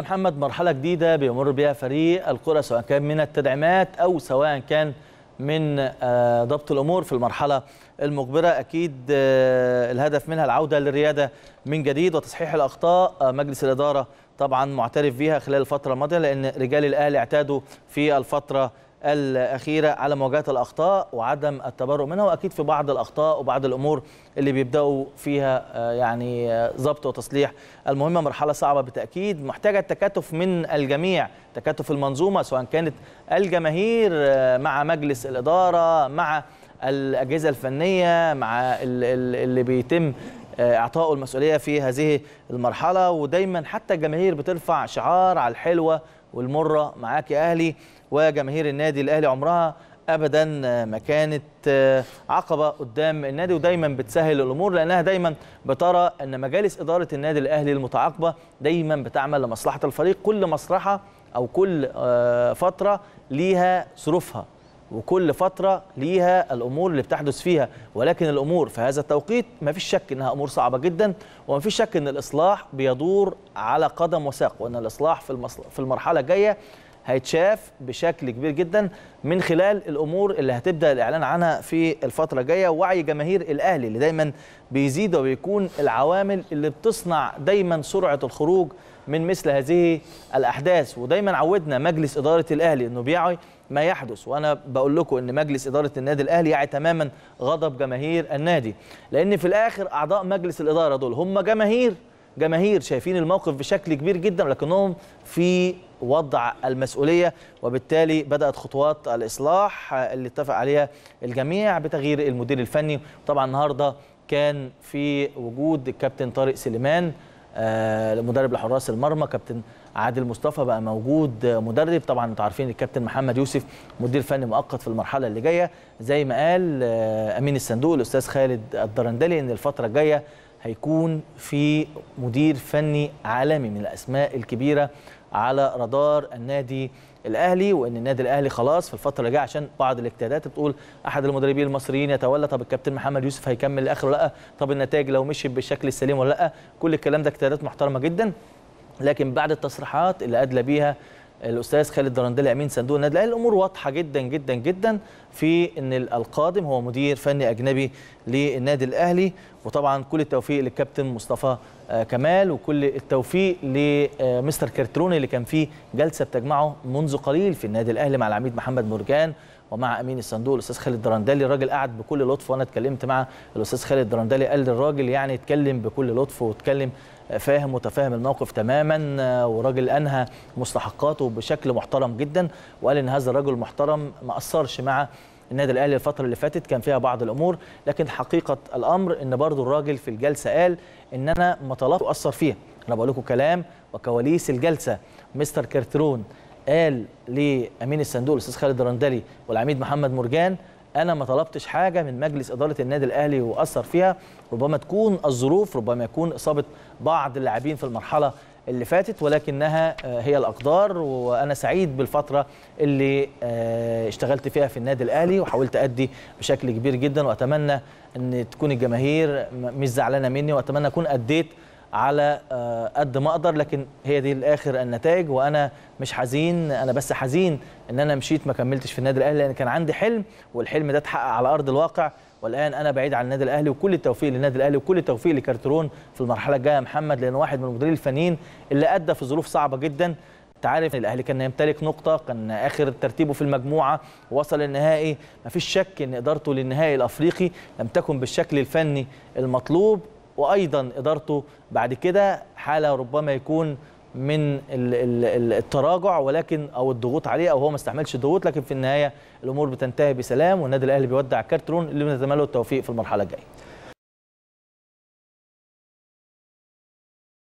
محمد مرحلة جديدة بيمر بها فريق الكرة سواء كان من التدعيمات أو سواء كان من آه، ضبط الأمور في المرحلة المقبلة أكيد آه، الهدف منها العودة للريادة من جديد وتصحيح الأخطاء آه، مجلس الإدارة طبعا معترف بها خلال الفترة الماضية لأن رجال الأهلي اعتادوا في الفترة الأخيرة على مواجهة الأخطاء وعدم التبرؤ منها وأكيد في بعض الأخطاء وبعض الأمور اللي بيبدأوا فيها آه، يعني آه، ضبط وتصليح المهمة مرحلة صعبة بالتأكيد محتاجة التكاتف من الجميع تكاتف المنظومة سواء كانت الجماهير آه، مع مجلس الإدارة مع الأجهزة الفنية مع اللي بيتم آه، اعطائه المسؤوليه في هذه المرحله ودايما حتى الجماهير بترفع شعار على الحلوه والمره معاك يا اهلي وجماهير النادي الاهلي عمرها ابدا ما كانت آه، عقبه قدام النادي ودايما بتسهل الامور لانها دايما بترى ان مجالس اداره النادي الاهلي المتعاقبه دايما بتعمل لمصلحه الفريق كل مصلحه او كل آه، فتره ليها ظروفها وكل فترة ليها الأمور اللي بتحدث فيها ولكن الأمور في هذا التوقيت ما فيش شك أنها أمور صعبة جدا وما فيش شك أن الإصلاح بيدور على قدم وساق وأن الإصلاح في, في المرحلة الجاية هيتشاف بشكل كبير جدا من خلال الامور اللي هتبدا الاعلان عنها في الفتره الجايه ووعي جماهير الاهلي اللي دايما بيزيد وبيكون العوامل اللي بتصنع دايما سرعه الخروج من مثل هذه الاحداث ودايما عودنا مجلس اداره الاهلي انه بيعي ما يحدث وانا بقول لكم ان مجلس اداره النادي الاهلي يعي تماما غضب جماهير النادي لان في الاخر اعضاء مجلس الاداره دول هم جماهير جماهير شايفين الموقف بشكل كبير جدا ولكنهم في وضع المسؤولية وبالتالي بدأت خطوات الإصلاح اللي اتفق عليها الجميع بتغيير المدير الفني طبعا النهاردة كان في وجود الكابتن طارق سليمان آه، مدرب لحراس المرمى كابتن عادل مصطفى بقى موجود مدرب طبعا انتوا عارفين الكابتن محمد يوسف مدير فني مؤقت في المرحله اللي جايه زي ما قال آه، امين الصندوق الاستاذ خالد الدرندلي ان الفتره الجايه هيكون في مدير فني عالمي من الاسماء الكبيره على رادار النادي الاهلي وان النادي الاهلي خلاص في الفتره اللي جايه عشان بعض الاجتهادات بتقول احد المدربين المصريين يتولى طب الكابتن محمد يوسف هيكمل لاخر ولا لا طب النتائج لو مشي بالشكل السليم ولا لا كل الكلام ده اجتهادات محترمه جدا لكن بعد التصريحات اللي ادلى بيها الاستاذ خالد درندلي امين صندوق النادي الاهلي الامور واضحه جدا جدا جدا في ان القادم هو مدير فني اجنبي للنادي الاهلي وطبعا كل التوفيق للكابتن مصطفى آه، كمال وكل التوفيق لمستر كرتروني اللي كان فيه جلسه بتجمعه منذ قليل في النادي الاهلي مع العميد محمد مرجان ومع امين الصندوق الاستاذ خالد درندلي الراجل قعد بكل لطف وانا اتكلمت مع الاستاذ خالد درندلي قال للراجل يعني اتكلم بكل لطف واتكلم آه، فاهم وتفاهم الموقف تماما آه، وراجل انهى مستحقاته بشكل محترم جدا وقال ان هذا الرجل محترم ما اثرش مع النادي الاهلي الفتره اللي فاتت كان فيها بعض الامور لكن حقيقه الامر ان برضو الراجل في الجلسه قال ان انا ما طلبت اثر فيها انا بقول لكم كلام وكواليس الجلسه مستر كارترون قال لامين الصندوق الاستاذ خالد الرندلي والعميد محمد مرجان انا ما طلبتش حاجه من مجلس اداره النادي الاهلي واثر فيها ربما تكون الظروف ربما يكون اصابه بعض اللاعبين في المرحله اللي فاتت ولكنها آه، هي الأقدار وأنا سعيد بالفترة اللي آه، اشتغلت فيها في النادي الأهلي وحاولت أدي بشكل كبير جدا وأتمنى أن تكون الجماهير مش زعلانة مني وأتمنى أكون أديت على آه، قد ما اقدر لكن هي دي الاخر النتائج وانا مش حزين انا بس حزين ان انا مشيت ما كملتش في النادي الاهلي لان كان عندي حلم والحلم ده اتحقق على ارض الواقع والان انا بعيد عن النادي الاهلي وكل التوفيق للنادي الاهلي وكل التوفيق لكارترون في المرحله الجايه يا محمد لان واحد من المدربين الفنيين اللي ادى في ظروف صعبه جدا انت عارف الاهلي كان يمتلك نقطه كان اخر ترتيبه في المجموعه وصل النهائي مفيش شك ان ادارته للنهائي الافريقي لم تكن بالشكل الفني المطلوب وايضا ادارته بعد كده حاله ربما يكون من التراجع ولكن او الضغوط عليه او هو ما استحملش الضغوط لكن في النهايه الامور بتنتهي بسلام والنادي الاهلي بيودع كارترون اللي بنتمنى له التوفيق في المرحله الجايه